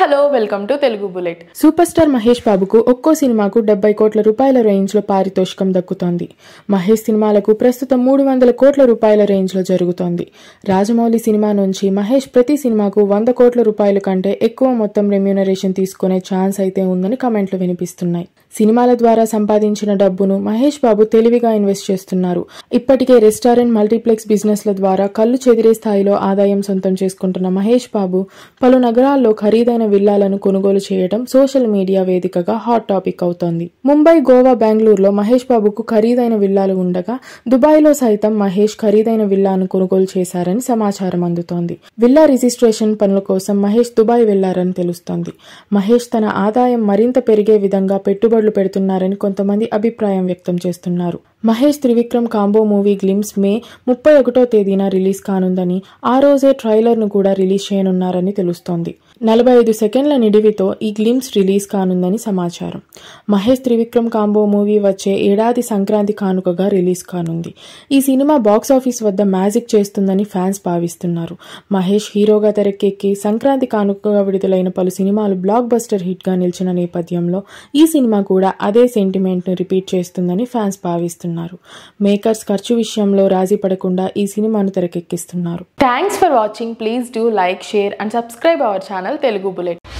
hello welcome to Telugu bullet super star Mahesh బాబుకు ఒక్కో సినిమాకు డెబ్బై కోట్ల రూపాయల రేంజ్ లో పారితోషికం దక్కుతోంది మహేష్ సినిమాలకు ప్రస్తుతం మూడు వందల కోట్ల రూపాయల రేంజ్ లో జరుగుతోంది రాజమౌళి సినిమా నుంచి మహేష్ ప్రతి సినిమాకు వంద కోట్ల రూపాయల కంటే ఎక్కువ మొత్తం రెమ్యూనరేషన్ తీసుకునే ఛాన్స్ అయితే ఉందని కమెంట్లు వినిపిస్తున్నాయి సినిమాల ద్వారా సంపాదించిన డబ్బును మహేష్ బాబు తెలివిగా ఇన్వెస్ట్ చేస్తున్నారు ఇప్పటికే రెస్టారెంట్ మల్టీప్లెక్స్ బిజినెస్ ల ద్వారా కళ్ళు చెదిరే స్థాయిలో ఆదాయం సొంతం చేసుకుంటున్న మహేష్ బాబు పలు నగరాల్లో ఖరీదైన విల్లాలను కొనుగోలు చేయడం సోషల్ మీడియా వేదికగా హాట్ టాపిక్ అవుతోంది ముంబై గోవా బెంగళూరులో మహేష్ బాబుకు ఖరీదైన విల్లాలు ఉండగా దుబాయ్లో సైతం మహేష్ ఖరీదైన విల్లాను కొనుగోలు చేశారని సమాచారం అందుతోంది విల్లా రిజిస్ట్రేషన్ పనుల కోసం మహేష్ దుబాయ్ వెళ్లారని తెలుస్తోంది మహేష్ తన ఆదాయం మరింత పెరిగే విధంగా పెట్టుబడులు పెడుతున్నారని కొంతమంది అభిప్రాయం వ్యక్తం చేస్తున్నారు Mahesh Trivikram combo movie glimpse May ముప్పై ఒకటో తేదీన రిలీజ్ కానుందని ఆ రోజే ట్రైలర్ను కూడా రిలీజ్ చేయనున్నారని తెలుస్తోంది నలభై ఐదు సెకండ్ల నిడివితో ఈ గ్లిమ్స్ రిలీజ్ కానుందని సమాచారం మహేష్ త్రివిక్రమ్ కాంబో మూవీ వచ్చే ఏడాది సంక్రాంతి కానుకగా రిలీజ్ కానుంది ఈ సినిమా బాక్సాఫీస్ వద్ద మ్యాజిక్ చేస్తుందని ఫ్యాన్స్ భావిస్తున్నారు మహేష్ హీరోగా తెరకెక్కి సంక్రాంతి కానుకగా విడుదలైన పలు సినిమాలు బ్లాక్ బస్టర్ హిట్గా నిలిచిన నేపథ్యంలో ఈ సినిమా కూడా అదే సెంటిమెంట్ను రిపీట్ చేస్తుందని ఫ్యాన్స్ భావిస్తున్నారు చేస్తున్నారు మేకర్స్ ఖర్చు విషయంలో రాజీ పడకుండా ఈ సినిమాను తెరకెక్కిస్తున్నారు thanks for watching please do like share and subscribe our channel Telugu bullet